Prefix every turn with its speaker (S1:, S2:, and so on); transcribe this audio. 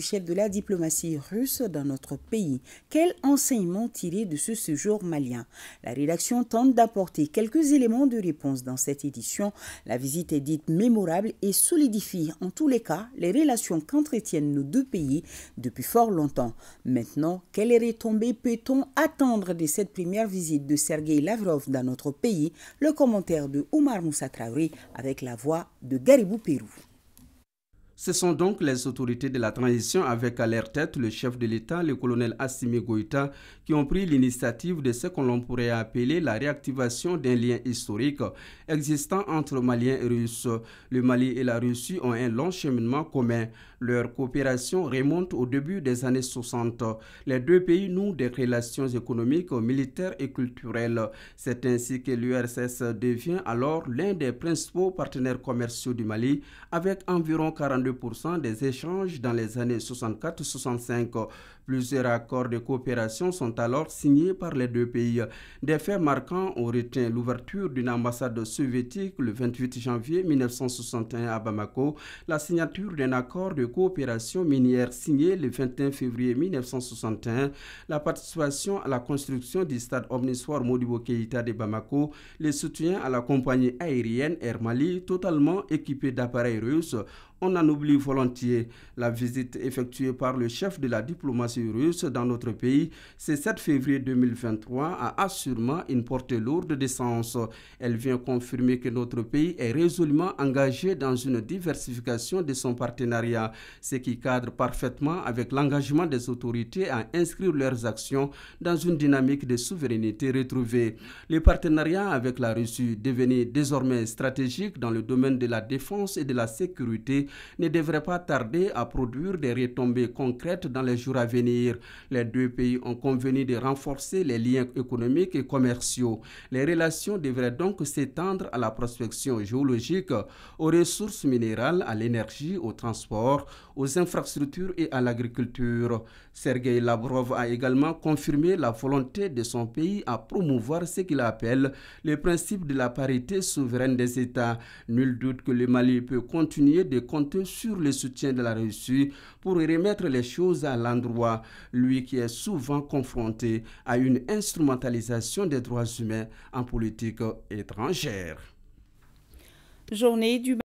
S1: chef de la diplomatie russe dans notre pays. Quel enseignement tirer de ce séjour malien La rédaction tente d'apporter quelques éléments de réponse dans cette édition. La visite est dite mémorable et solidifie en tous les cas les relations qu'entretiennent nos deux pays depuis fort longtemps. Maintenant, quelle est retombée peut-on attendre de cette première visite de Sergei Lavrov dans notre pays Le commentaire de Omar Moussa Traoré avec la voix de Garibou Pérou.
S2: Ce sont donc les autorités de la transition avec à leur tête le chef de l'État, le colonel Assimi Goïta, qui ont pris l'initiative de ce que l'on pourrait appeler la réactivation d'un lien historique existant entre Maliens et Russes. Le Mali et la Russie ont un long cheminement commun. Leur coopération remonte au début des années 60. Les deux pays nouent des relations économiques, militaires et culturelles. C'est ainsi que l'URSS devient alors l'un des principaux partenaires commerciaux du Mali, avec environ 42% des échanges dans les années 64-65. Plusieurs accords de coopération sont alors signés par les deux pays. Des faits marquants, ont retenu l'ouverture d'une ambassade soviétique le 28 janvier 1961 à Bamako, la signature d'un accord de coopération minière signée le 21 février 1961, la participation à la construction du stade omnissoir Modibo Keïta de Bamako, le soutien à la compagnie aérienne Air Mali, totalement équipée d'appareils russes, on en oublie volontiers. La visite effectuée par le chef de la diplomatie russe dans notre pays ce 7 février 2023 a assurément une portée lourde de sens. Elle vient confirmer que notre pays est résolument engagé dans une diversification de son partenariat ce qui cadre parfaitement avec l'engagement des autorités à inscrire leurs actions dans une dynamique de souveraineté retrouvée. Les partenariats avec la Russie, devenu désormais stratégiques dans le domaine de la défense et de la sécurité, ne devraient pas tarder à produire des retombées concrètes dans les jours à venir. Les deux pays ont convenu de renforcer les liens économiques et commerciaux. Les relations devraient donc s'étendre à la prospection géologique, aux ressources minérales, à l'énergie, au transport, aux infrastructures et à l'agriculture. Sergei Lavrov a également confirmé la volonté de son pays à promouvoir ce qu'il appelle les principes de la parité souveraine des États. Nul doute que le Mali peut continuer de compter sur le soutien de la Russie pour remettre les choses à l'endroit, lui qui est souvent confronté à une instrumentalisation des droits humains en politique étrangère.
S1: Journée du